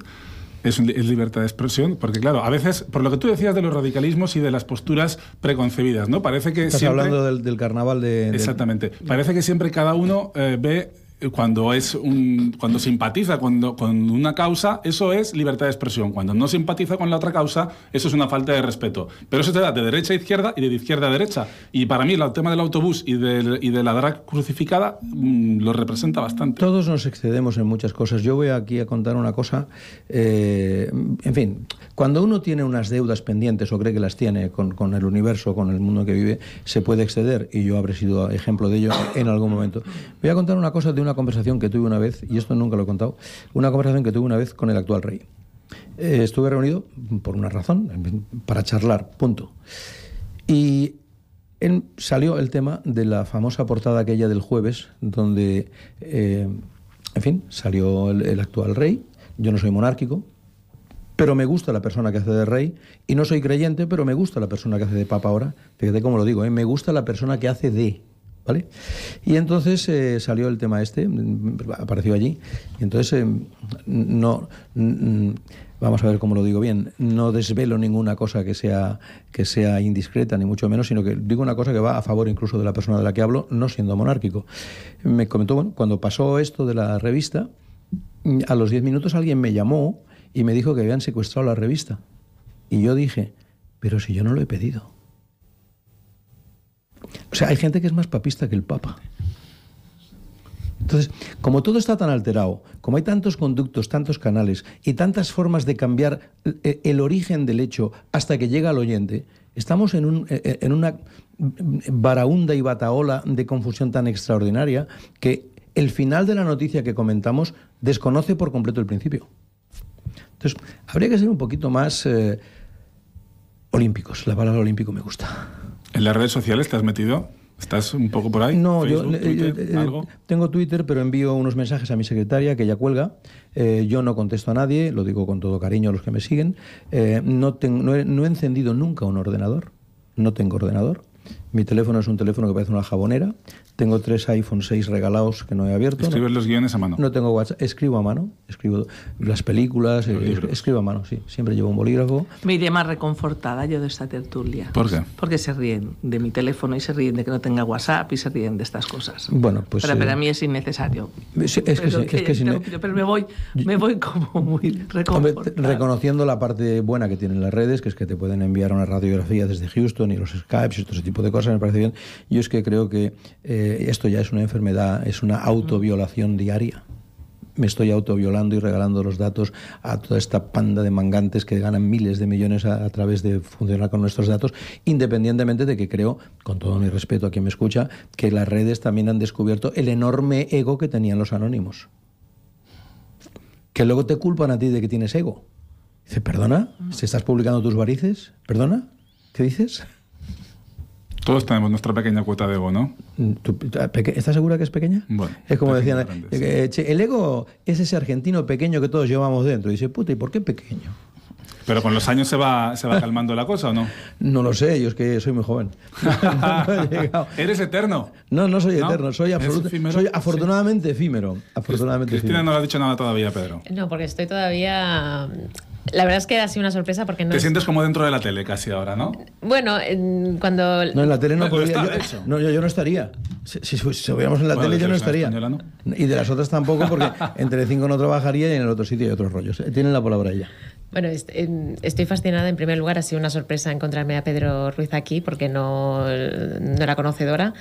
es, libertad de expresión, porque claro, a veces, por lo que tú decías de los radicalismos y de las posturas preconcebidas, ¿no? Parece que Estás hablando del, carnaval de... Exactamente. Parece que siempre cada uno eh, ve cuando es un, cuando simpatiza cuando, con una causa, eso es libertad de expresión. Cuando no simpatiza con la otra causa, eso es una falta de respeto. Pero eso te da de derecha a izquierda y de izquierda a derecha. Y para mí el tema del autobús y de, y de la drag crucificada mm, lo representa bastante. Todos nos excedemos en muchas cosas. Yo voy aquí a contar una cosa. Eh, en fin, cuando uno tiene unas deudas pendientes o cree que las tiene con, el universo, con el mundo que vive, se puede exceder, y yo habré sido ejemplo de ello en algún momento. Voy a contar una cosa de una conversación que tuve una vez, y esto nunca lo he contado, una conversación que tuve una vez con el actual rey. Eh, estuve reunido por una razón, para charlar, punto. Y salió el tema de la famosa portada aquella del jueves, donde, eh, en fin, salió el actual rey. Yo no soy monárquico, pero me gusta la persona que hace de rey y no soy creyente, pero me gusta la persona que hace de papa ahora. Fíjate cómo lo digo, ¿eh? me gusta la persona que hace de. ¿Vale? Y entonces eh, salió el tema este, mm, apareció allí. Y entonces eh, no, mm, mm, vamos a ver cómo lo digo bien, no desvelo ninguna cosa que sea, que sea indiscreta, ni mucho menos, sino que digo una cosa que va a favor incluso de la persona de la que hablo, no siendo monárquico. Me comentó, bueno, cuando pasó esto de la revista, a los 10 minutos alguien me llamó y me dijo que habían secuestrado la revista. Y yo dije, pero si yo no lo he pedido. O sea, hay gente que es más papista que el Papa. Entonces, como todo está tan alterado, como hay tantos conductos, tantos canales y tantas formas de cambiar e-, el, origen del hecho hasta que llega al oyente, estamos en, e-, e-, en una varaunda y bataola de confusión tan extraordinaria que el final de la noticia que comentamos desconoce por completo el principio habría que ser un poquito más eh, olímpicos. La palabra olímpico me gusta. ¿En las redes sociales estás metido? ¿Estás un poco por ahí? No, yo, eh, eh, tengo Twitter, pero envío unos mensajes a mi secretaria que ella cuelga. yo no contesto a nadie, lo digo con todo cariño a los que me siguen. no he encendido nunca un ordenador. No tengo ordenador. Mi teléfono es un teléfono que parece una jabonera. Tengo tres iPhone 6 regalados que no he abierto. ¿Escribes los guiones a mano? No tengo WhatsApp. Escribo a mano. Escribo las películas. Eh, escribo, a mano, sí. Siempre llevo un bolígrafo. Me iré más reconfortada yo de esta tertulia. ¿Por qué? Porque se ríen de mi teléfono y se ríen de que no tenga WhatsApp y se ríen de estas cosas. Bueno, pues... Pero, para eh, mí es innecesario. es que, pero, es que, si no, pero me voy, me voy como muy reconfortada. reconociendo la parte buena que tienen las redes, que es que te pueden enviar una radiografía desde Houston y los Skypes y todo ese tipo de cosas me parece bien, yo es que creo que eh, esto ya es una enfermedad, es una autoviolación diaria me estoy autoviolando y regalando los datos a toda esta panda de mangantes que ganan miles de millones a, través de funcionar con nuestros datos, independientemente de que creo, con todo mi respeto a quien me escucha, que las redes también han descubierto el enorme ego que tenían los anónimos. Que luego te culpan a ti de que tienes ego. Dice, perdona, se estás publicando tus varices, perdona, ¿qué dices? Todos tenemos nuestra pequeña cuota de ego, ¿no? Mm, ¿Estás segura que es pequeña? Bueno, es como decían, eh, el ego es ese argentino pequeño que todos llevamos dentro. dice, puta, ¿y por qué pequeño? Pero con los años se va, se va calmando la cosa, ¿o no? No lo sé, yo es que soy muy joven. ¿Eres eterno? No, no soy eterno, soy, afortunadamente efímero. Afortunadamente Cristina no lo ha dicho nada todavía, Pedro. No, porque estoy todavía la verdad es que ha sido una sorpresa porque no. Te sientes como dentro de la tele casi ahora, ¿no? Bueno, cuando. No, en la tele no, podría. yo, no, yo, yo, no estaría. Si, si, en la tele, yo no estaría. Y de las otras tampoco, porque entre cinco no trabajaría y en el otro sitio hay otros rollos. Eh, tienen la palabra ella. Bueno, estoy fascinada. En primer lugar, ha sido una sorpresa encontrarme a Pedro Ruiz aquí porque no, no era conocedora.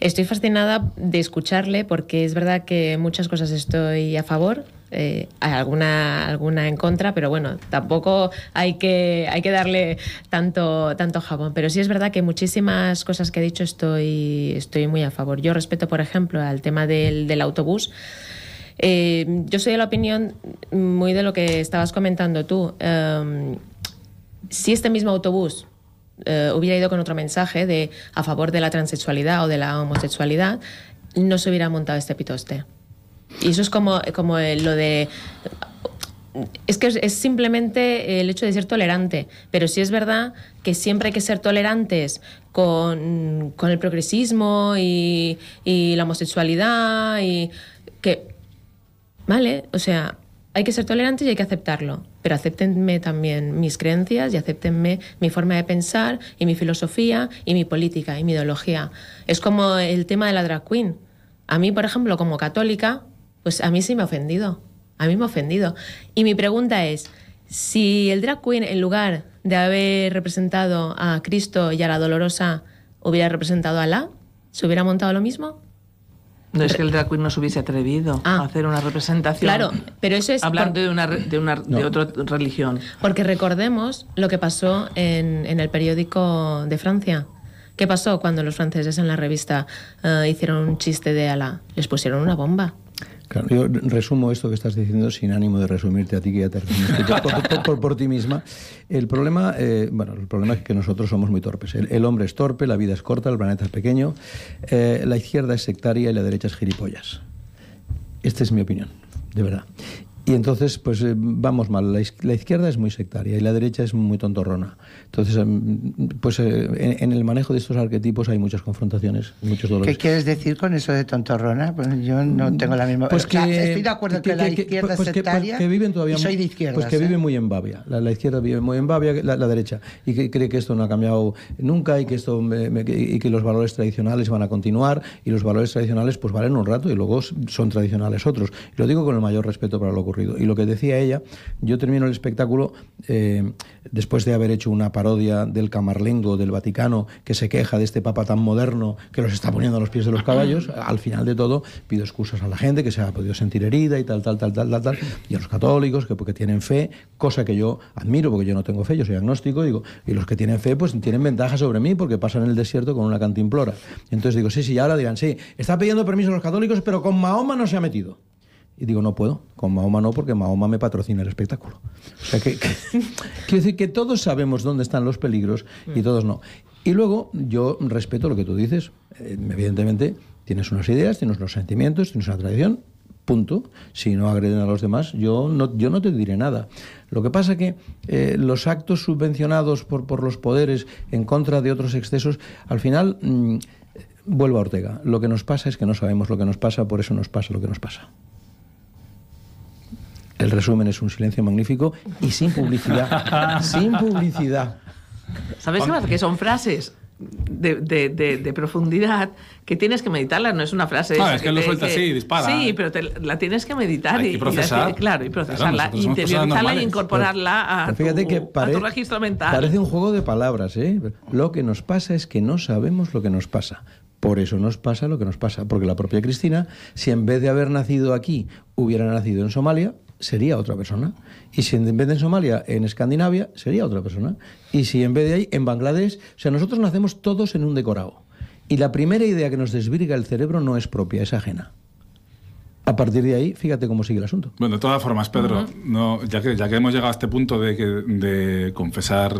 Estoy fascinada de escucharle porque es verdad que muchas cosas estoy a favor, eh, hay alguna, alguna en contra, pero bueno, tampoco hay que, hay que darle tanto, tanto jabón. Pero sí es verdad que muchísimas cosas que he dicho estoy, estoy muy a favor. Yo respeto, por ejemplo, al tema del, autobús. Eh, yo soy de la opinión muy de lo que estabas comentando tú. Em, si este mismo autobús eh, hubiera ido con otro mensaje de a favor de la transexualidad o de la homosexualidad, no se hubiera montado este pitoste. Y eso es como, como eh, lo de es que es, simplemente el hecho de ser tolerante, pero sí es verdad que siempre hay que ser tolerantes con, con el progresismo y, la homosexualidad y que, vale, o sea, hay que ser tolerantes y hay que aceptarlo, pero acéptenme también mis creencias y acéptenme mi forma de pensar y mi filosofía y mi política y mi ideología. Es como el tema de la drag queen. A mí, por ejemplo, como católica, pues a mí sí me ha ofendido. A mí me ha ofendido. Y mi pregunta es, si el drag queen, en lugar de haber representado a Cristo y a la dolorosa, hubiera representado a Alá, ¿se hubiera montado lo mismo? No es que el drag queen no se hubiese atrevido a ah. hacer una representación. Claro, pero eso es. Hablando de, una, de, otra religión. Porque recordemos lo que pasó en, el periódico de Francia. ¿Qué pasó cuando los franceses en la revista eh, hicieron un chiste de Alá? Les pusieron una bomba yo resumo esto que estás diciendo sin ánimo de resumirte a ti que ya te resumiste por, ti misma. El problema, eh, bueno, el problema es que nosotros somos muy torpes. El, hombre es torpe, la vida es corta, el planeta es pequeño, eh, la izquierda es sectaria y la derecha es gilipollas. Esta es mi opinión, de verdad. Y entonces, pues eh, vamos mal. La izquierda es muy sectaria y la derecha es muy tontorrona. Entonces, em, pues eh, en el manejo de estos arquetipos hay muchas confrontaciones, muchos dolores. ¿Qué quieres decir con eso de tontorrona? Pues yo no mm, tengo la misma. Pues que, estoy de acuerdo que, la izquierda es pues pues sectaria. soy de izquierda. Pues que vive muy en babia. La, izquierda vive muy en babia, la, derecha. Y que cree que esto no ha cambiado nunca y que esto eh, y que los valores tradicionales van a continuar y los valores tradicionales pues valen un rato y luego son tradicionales otros. Y lo digo con el mayor respeto para lo ocurrido y lo que decía ella, yo termino el espectáculo eh, después de haber hecho una parodia del Camarlengo, del Vaticano, que se queja de este papa tan moderno que los está poniendo a los pies de los caballos. Al final de todo, pido excusas a la gente que se ha podido sentir herida y tal, tal, tal, tal, tal, tal. Y a los católicos que porque tienen fe, cosa que yo admiro porque yo no tengo fe, yo soy agnóstico, digo, y los que tienen fe, pues tienen ventaja sobre mí porque pasan en el desierto con una cantimplora. Entonces digo, sí, sí, y ahora dirán, sí, está pidiendo permiso a los católicos, pero con Mahoma no se ha metido. Y digo, no puedo, con Mahoma no, porque Mahoma me patrocina el espectáculo. O sea, que, quiero decir que todos sabemos dónde están los peligros y mm. todos no. Y luego yo respeto lo que tú dices. Eh, evidentemente, tienes unas ideas, tienes unos sentimientos, tienes una tradición, punto. Si no agreden a los demás, yo no, yo no te diré nada. Lo que pasa que eh, los actos subvencionados por, por los poderes en contra de otros excesos, al final... Mm, vuelvo a Ortega. Lo que nos pasa es que no sabemos lo que nos pasa, por eso nos pasa lo que nos pasa. El resumen es un silencio magnífico y sin publicidad. sin publicidad. ¿Sabes qué pasa? Que son frases. De, profundidad que tienes que meditarlas. no es una frase. es que, lo suelta así, dispara. Sí, pero la tienes que meditar y, que Y, claro, y procesarla, interiorizarla y incorporarla a, tu, registro mental. Parece un juego de palabras, ¿eh? Lo que nos pasa es que no sabemos lo que nos pasa. Por eso nos pasa lo que nos pasa, porque la propia Cristina, si en vez de haber nacido aquí hubiera nacido en Somalia, sería otra persona. Y si en vez de en Somalia, en Escandinavia, sería otra persona. Y si en vez de ahí, en Bangladesh, o sea, nosotros nacemos todos en un decorado. Y la primera idea que nos desvirga el cerebro no es propia, es ajena. A partir de ahí, fíjate cómo sigue el asunto. Bueno, de todas formas, Pedro, no, ya, que, ya que hemos llegado a este punto de, que, de confesar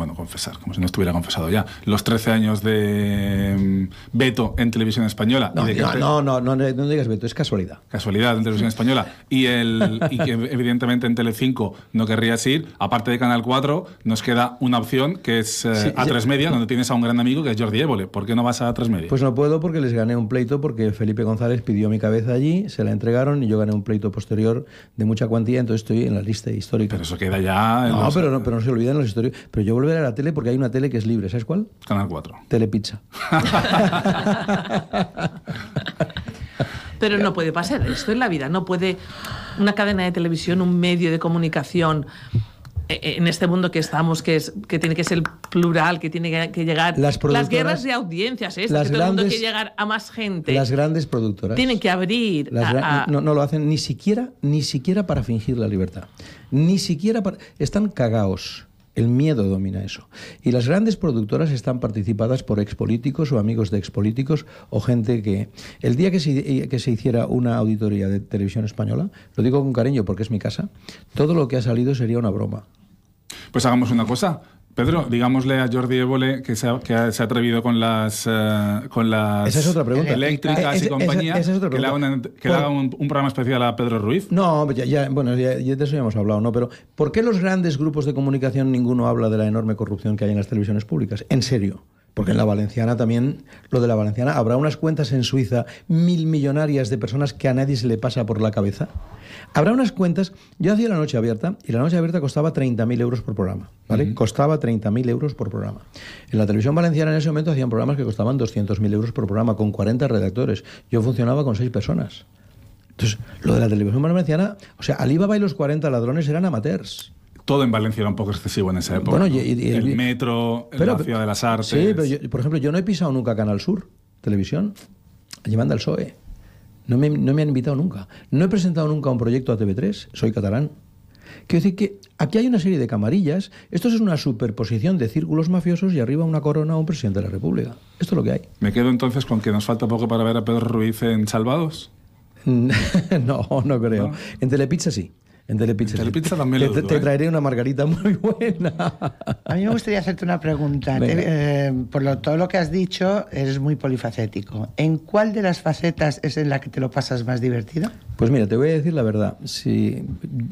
bueno, confesar, como si no estuviera confesado ya, los 13 años de Beto mm, en televisión española. No, no, no, no, digas Beto, es casualidad. Casualidad en televisión española. Y, el, que evidentemente en Telecinco no querrías ir, aparte de Canal 4, nos queda una opción que es eh, A3 Media, donde tienes a un gran amigo que es Jordi Évole. ¿Por qué no vas a A3 Media? Pues no puedo porque les gané un pleito porque Felipe González pidió mi cabeza allí, se la entregaron y yo gané un pleito posterior de mucha cuantía, entonces estoy en la lista histórica. Pero eso queda ya... no, pero no, se olviden los historios Pero yo vuelvo a la tele porque hay una tele que es libre, ¿sabes cuál? Canal 4. Telepizza. Pero no puede pasar esto en la vida. No puede una cadena de televisión, un medio de comunicación eh, eh, en este mundo que estamos, que, es, que tiene que ser plural, que tiene que, llegar. Las, guerras de audiencias, ¿eh? es que todo llegar a más gente. Las grandes productoras. Tienen que abrir. No, no, lo hacen ni siquiera, ni siquiera para fingir la libertad. Ni siquiera Están cagaos el miedo domina eso. Y las grandes productoras están participadas por expolíticos o amigos de expolíticos o gente que... El día que se, que se hiciera una auditoría de televisión española, lo digo con cariño porque es mi casa, todo lo que ha salido sería una broma. Pues hagamos una cosa. Pedro, digámosle a Jordi Evole que se ha, atrevido con las, eh, con las esa es otra pregunta. eléctricas y compañía, que le haga, un, programa especial a Pedro Ruiz. No, bueno, ya, de eso ya hemos hablado, ¿no? Pero ¿por qué los grandes grupos de comunicación ninguno habla de la enorme corrupción que hay en las televisiones públicas? En serio. Porque en la valenciana también, lo de la valenciana, ¿habrá unas cuentas en Suiza mil millonarias de personas que a nadie se le pasa por la cabeza? Habrá unas cuentas, yo hacía la noche abierta y la noche abierta costaba 30.000 euros por programa, ¿vale? Costaba 30.000 euros por programa. En la televisión valenciana en ese momento hacían programas que costaban 200.000 euros por programa con 40 redactores. Yo funcionaba con 6 personas. Entonces, lo de la televisión valenciana, o sea, Alibaba y los 40 ladrones eran amateurs todo en Valencia era un poco excesivo en esa época. el, metro, la ciudad de las artes. Sí, pero por ejemplo, yo no he pisado nunca Canal Sur, televisión, llevando al PSOE. No me, no me han invitado nunca. No he presentado nunca un proyecto a TV3, soy catalán. Quiero decir que aquí hay una serie de camarillas. Esto es una superposición de círculos mafiosos y arriba una corona a un presidente de la República. Esto es lo que hay. ¿Me quedo entonces con que nos falta poco para ver a Pedro Ruiz en Salvados? no, no creo. En Telepizza sí. Telepizza. también te, ¿eh? traeré una margarita muy buena. A mí me gustaría hacerte una pregunta. Eh, por todo lo que has dicho, eres muy polifacético. ¿En cuál de las facetas es en la que te lo pasas más divertido? Pues mira, te voy a decir la verdad. Si,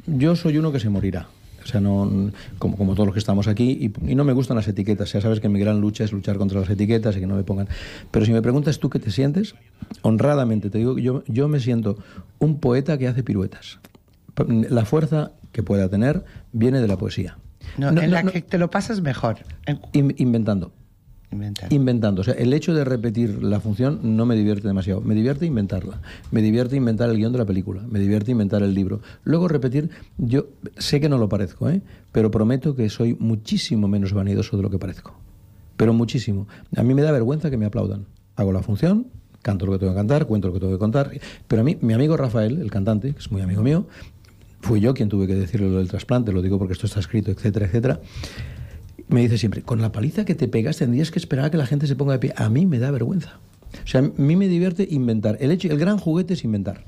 yo soy uno que se morirá. O sea, no, como, todos los que estamos aquí, y, no me gustan las etiquetas. Ya sabes que mi gran lucha es luchar contra las etiquetas y que no me pongan. Pero si me preguntas tú qué te sientes, honradamente te digo que yo me siento un poeta que hace piruetas la fuerza que pueda tener viene de la poesía. en la que te lo pasas mejor. inventando. Inventando. inventando. O sea, el hecho de repetir la función no me divierte demasiado. Me divierte inventarla. Me divierte inventar el guión de la película. Me divierte inventar el libro. Luego repetir, yo sé que no lo parezco, ¿eh? pero prometo que soy muchísimo menos vanidoso de lo que parezco. Pero muchísimo. A mí me da vergüenza que me aplaudan. Hago la función, canto lo que tengo que cantar, cuento lo que tengo que contar. Pero a mí, mi amigo Rafael, el cantante, que es muy amigo mío, fui yo quien tuve que decirle lo del trasplante, lo digo porque esto está escrito, etcétera, etcétera. Me dice siempre, con la paliza que te pegas tendrías que esperar a que la gente se ponga de pie. A mí me da vergüenza. O sea, a mí me divierte inventar. El, hecho, el gran juguete es inventar.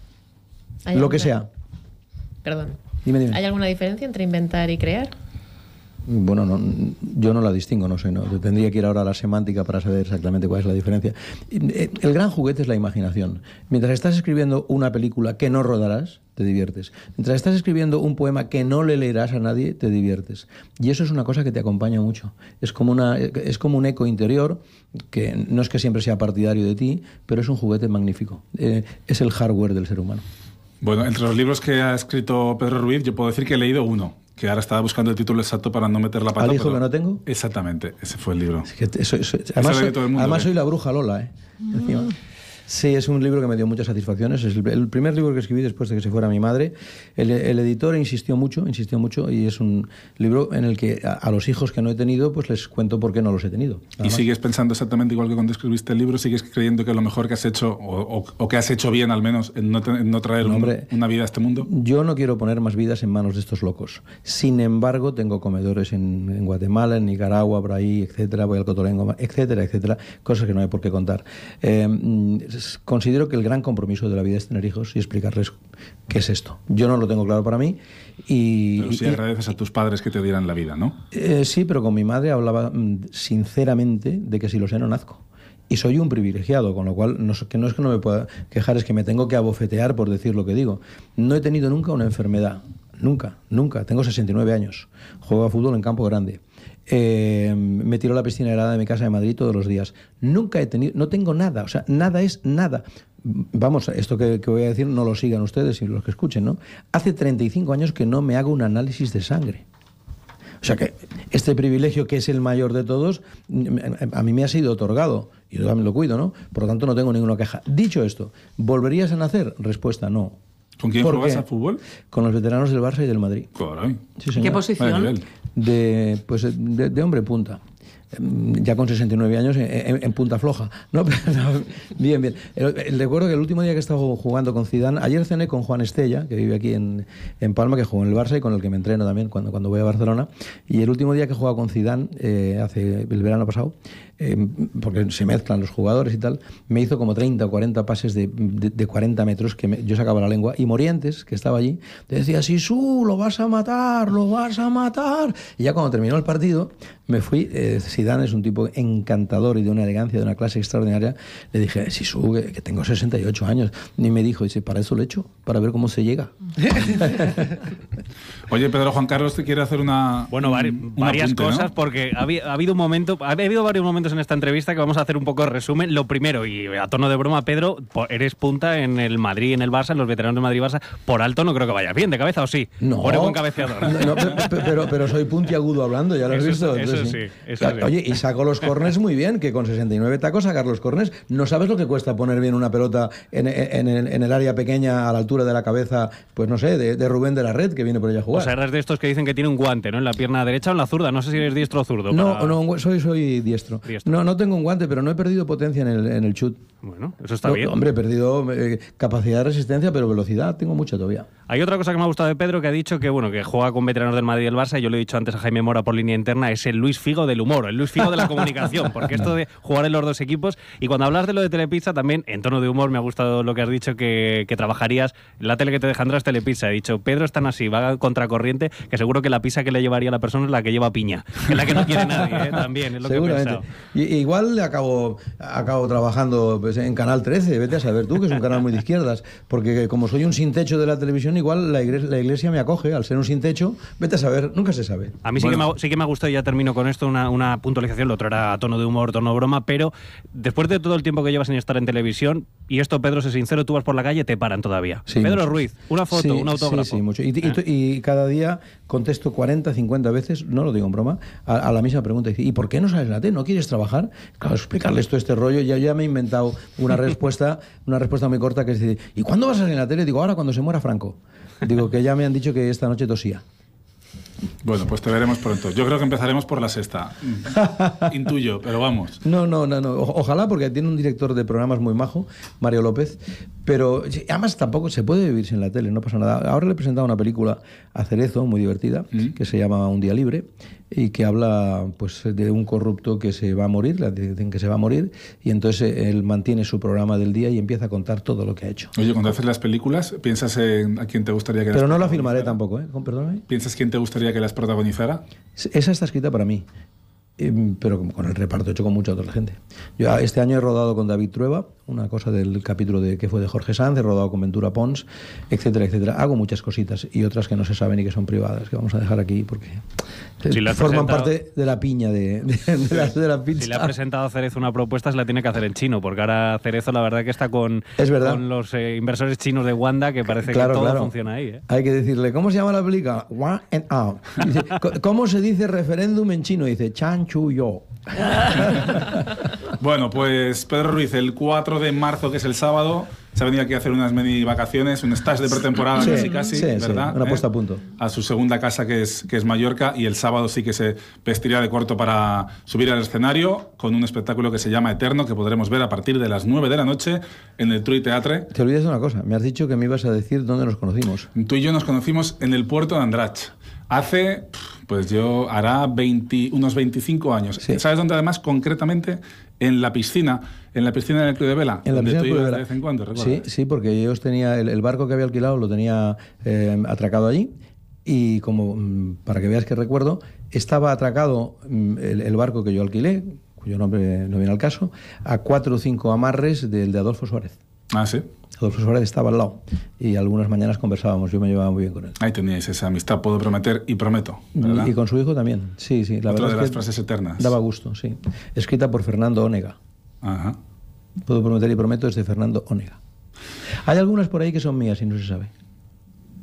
Lo que sea. Perdón. ¿Hay alguna diferencia entre inventar y crear? Bueno, yo no la distingo, no sé, tendría que ir ahora a la semántica para saber exactamente cuál es la diferencia. Eh, el gran juguete es la imaginación. Mientras estás escribiendo una película que no rodarás, te diviertes. Mientras estás escribiendo un poema que no le leerás a nadie, te diviertes. Y eso es una cosa que te acompaña mucho. Es como, una, es como un eco interior que no es que siempre sea partidario de ti, pero es un juguete magnífico. Eh, es el hardware del ser humano. Bueno, entre los libros que ha escrito Pedro Ruiz, yo puedo decir que he leído uno, que ahora estaba buscando el título exacto para no meter la pata. ¿Al hijo que no tengo? Exactamente, ese fue el libro. además, ¿eh? soy, la bruja Lola, ¿eh? Sí, es un libro que me dio muchas satisfacciones. Es el primer libro que escribí después de que se fuera mi madre. El, editor insistió mucho, insistió mucho, y es un libro en el que a, los hijos que no he tenido, pues les cuento por qué no los he tenido. ¿Y sigues pensando exactamente igual que cuando escribiste el libro? ¿Sigues creyendo que lo mejor que has hecho, o, que has hecho bien al menos, en no, traer una vida a este mundo? Yo no quiero poner más vidas en manos de estos locos. Sin embargo, tengo comedores en, en Guatemala, en Nicaragua, por ahí, etcétera, voy al Cotolengo, etcétera, etcétera, cosas que no hay por qué contar. Eh, considero que el gran compromiso de la vida es tener hijos y explicarles qué es esto. Yo no lo tengo claro para mí. Y, agradeces a tus padres que te dieran la vida, ¿no? Eh, sí, pero con mi madre hablaba mm, sinceramente de que si lo sé no nazco y soy un privilegiado, con lo cual no, que no es que no me pueda quejar, es que me tengo que abofetear por decir lo que digo. No he tenido nunca una enfermedad, nunca, nunca. Tengo 69 años, juego a fútbol en campo grande. Eh, me tiro la piscina helada de mi casa de Madrid todos los días. Nunca he tenido, no tengo nada, o sea, nada es nada. Vamos, esto que, voy a decir no lo sigan ustedes y los que escuchen, ¿no? Hace 35 años que no me hago un análisis de sangre. O sea que este privilegio, que es el mayor de todos, mm, a mí me ha sido otorgado. Y yo también lo cuido, ¿no? Por lo tanto, no tengo ninguna queja. Dicho esto, ¿volverías a nacer? Respuesta, no. ¿Con quién jugabas al fútbol? Con los veteranos del Barça y del Madrid. Claro. ¿Qué posición? de, pues, de, hombre punta em, ya con 69 años eh, eh, en, punta floja. No, bien, bien. Recuerdo que el último día que estado jugando con Zidane, ayer cené con Juan Estella, que vive aquí en, Palma, que jugó en el Barça y con el que me entreno también cuando, cuando voy a Barcelona. Y el último día que jugado con Zidane, eh, hace el verano pasado, Em, porque se mezclan los jugadores y tal, me hizo como 30 o 40 pases de, de, 40 metros que yo sacaba la lengua. Y Morientes, que estaba allí, decía, Sisu, lo vas a matar, lo vas a matar. Y ya cuando terminó el partido, me fui. Sidán eh, es un tipo encantador y de una elegancia, de una clase extraordinaria. Le dije, Sisu, que, que tengo 68 años. Y me dijo, dice, para eso lo he hecho, para ver cómo se llega. Oye, Pedro Juan Carlos te quiere hacer una. Bueno, varias cosas, porque ha, habido un momento, ha habido varios momentos en esta entrevista que vamos a hacer un poco de resumen. Lo primero, y a tono de broma, Pedro, eres punta en el Madrid, en el Barça, en los veteranos de Madrid Barça. Por alto no creo que vayas bien, de cabeza o sí. No. buen cabeceador. pero, soy puntiagudo hablando, ya lo has visto. sí, eh, sí. Oye, y sacó los cornes muy bien, que con 69 tacos a los cornes. No sabes lo que cuesta poner bien una pelota en, el, área pequeña a la altura de la cabeza, pues no sé, de, de Rubén de la Red, que viene por allá a jugar. O sea, eres de estos que dicen que tiene un guante, ¿no? En la pierna derecha o en la zurda. No sé si eres diestro o zurdo. No, no soy, diestro. No, no tengo un guante, pero no he perdido potencia en el, en el chut. Bueno, eso está bien. Hombre, he perdido eh, capacidad de resistencia, pero velocidad tengo mucha todavía. Hay otra cosa que me ha gustado de Pedro que ha dicho que bueno que juega con veteranos del Madrid y el Barça, y yo lo he dicho antes a Jaime Mora por línea interna, es el Luis Figo del humor, el Luis Figo de la comunicación, porque esto de jugar en los dos equipos, y cuando hablas de lo de Telepizza también, en tono de humor, me ha gustado lo que has dicho que, que trabajarías, la tele que te dejan es Telepizza, he dicho, Pedro es tan así, va contracorriente, que seguro que la pizza que le llevaría a la persona es la que lleva piña, que es la que no quiere nadie, ¿eh? también es lo que he igual acabo, acabo trabajando pues, en Canal 13, vete a saber tú, que es un canal muy de izquierdas, porque como soy un sin techo de la televisión, igual la iglesia, me acoge, al ser un sin techo, vete a saber, nunca se sabe. A mí sí, que me, sí que me ha gustado, y ya termino con esto, una, puntualización, lo otro era tono de humor, tono broma, pero después de todo el tiempo que llevas en estar en televisión, y esto, Pedro, sé sincero, tú vas por la calle, te paran todavía. Pedro Ruiz, una foto, un autógrafo. Sí, sí, mucho. Y, ¿Eh? cada día contesto 40, 50 veces, no lo digo en broma, a, la misma pregunta, ¿y por qué no sales la T? ¿No quieres trabajar? Claro, esto todo este rollo, ya, ya me he inventado una respuesta, una respuesta muy corta que es decir, ¿y cuándo vas a salir en la tele? Digo, ahora cuando se muera Franco. Digo, que ya me han dicho que esta noche tosía. Bueno, pues te veremos pronto. Yo creo que empezaremos por la sexta. Intuyo, pero vamos. No, no, no, no. ojalá, porque tiene un director de programas muy majo, Mario López. Pero además tampoco se puede vivir sin la tele, no pasa nada. Ahora le he presentado una película a Cerezo, muy divertida, mm. que se llama Un Día Libre y que habla pues de un corrupto que se va a morir, le dicen que se va a morir, y entonces él mantiene su programa del día y empieza a contar todo lo que ha hecho. Oye, cuando haces las películas, ¿piensas en a quién te gustaría que Pero no la filmaré tampoco, ¿eh? Perdóname. ¿Piensas quién te gustaría que las protagonizara? Esa está escrita para mí, em, pero con el reparto hecho con mucha otra gente. Yo ah, este año he rodado con David Trueba, una cosa del capítulo de que fue de Jorge Sanz, he rodado con Ventura Pons, etcétera, etcétera. Hago muchas cositas y otras que no se saben y que son privadas, que vamos a dejar aquí porque eh, forman parte de la piña de, la, pizza. Si le ha presentado a Cerezo una propuesta, se la tiene que hacer en chino, porque ahora Cerezo la verdad que está con, los eh, inversores chinos de Wanda, que parece que todo funciona ahí. ¿eh? Hay que decirle, ¿cómo se llama la película? One and out. ¿Cómo se dice referéndum en chino? Dice, Chan Chu Yo. Bueno, pues Pedro Ruiz, el 4 de marzo, que es el sábado, se ha venido aquí a hacer unas mini vacaciones, un stage de pretemporada casi casi, ¿verdad? una ¿Eh? puesta a punto. A su segunda casa que es, que es Mallorca y el sábado sí que se vestiría de corto para subir al escenario con un espectáculo que se llama Eterno que podremos ver a partir de las 9 de la noche en el Trui Teatre. Te olvidas de una cosa, me has dicho que me ibas a decir dónde nos conocimos. Tú y yo nos conocimos en el puerto de Andrach. Hace, pues yo, hará unos 25 años. ¿Sabes dónde además concretamente? en la piscina, en la piscina del Club de Vela, en la donde tú ibas de, vez en cuando, ¿recuerdas? Sí, sí, porque ellos tenía el, barco que había alquilado lo tenía eh, atracado allí y como mm, para que veas que recuerdo, estaba atracado mm, el, el barco que yo alquilé, cuyo nombre no viene al caso, a cuatro o cinco amarres del de Adolfo Suárez. Ah, sí el profesor estaba al lado y algunas mañanas conversábamos, yo me llevaba muy bien con él. Ahí teníais esa amistad, puedo prometer y prometo. Y, con su hijo también, sí, sí. La verdad de las frases eternas. Daba gusto, sí. Escrita por Fernando Onega. Ajá. Puedo prometer y prometo es de Fernando Onega. Hay algunas por ahí que son mías y no se sabe.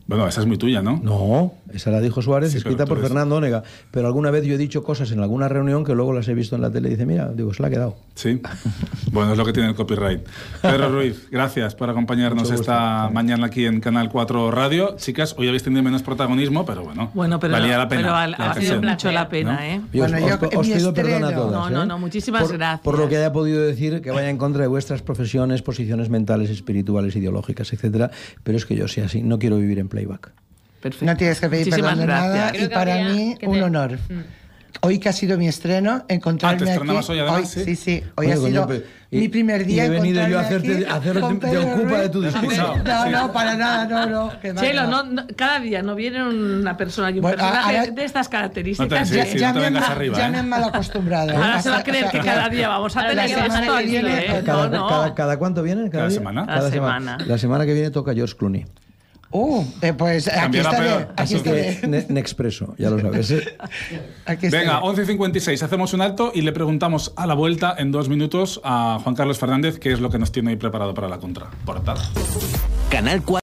Bueno, esa es muy tuya, ¿no? No, esa la dijo Suárez, escrita por Fernando Ónega. Pero alguna vez yo he dicho cosas en alguna reunión que luego las he visto en la tele y dice, mira, digo, se la ha quedado. Sí. bueno, es lo que tiene el copyright. Pedro Ruiz, gracias por acompañarnos esta mañana aquí en Canal 4 Radio. Chicas, hoy habéis tenido menos protagonismo, pero bueno, bueno pero, valía la pena. Pero ha sido mucho la pena, ¿eh? Bueno, yo, os, pido perdón a todas. No, no, ¿eh? no, muchísimas gracias. Por lo que haya podido decir, que vaya en contra de vuestras profesiones, posiciones mentales, espirituales, ideológicas, etcétera. Pero es que yo soy así, no quiero vivir en playback. Perfecto. No tienes que pedir Muchísimas perdón de nada y para mí un honor. Mm. Hoy que ha sido mi estreno, encontrarme ah, ¿te estrenabas aquí. Hoy, además, hoy, ¿sí? sí, sí. Hoy ha sido mi primer día. Y he venido yo a hacerte, hacerte te ocupa de tu discurso. No, no, para nada, no, no. Chelo, no, cada día no viene una persona y un personaje de estas características. ya, me, Ya me han mal acostumbrado. Ahora se va a creer que cada día vamos a tener esto. ¿eh? Cada, cada, cada, cuánto viene? Cada semana. La semana que viene toca George Clooney. Uh, pues aquí También Nexpreso, ya lo sabes. Venga, 11.56, hacemos un alto y le preguntamos a la vuelta en dos minutos a Juan Carlos Fernández qué es lo que nos tiene ahí preparado para la contra. Canal 4.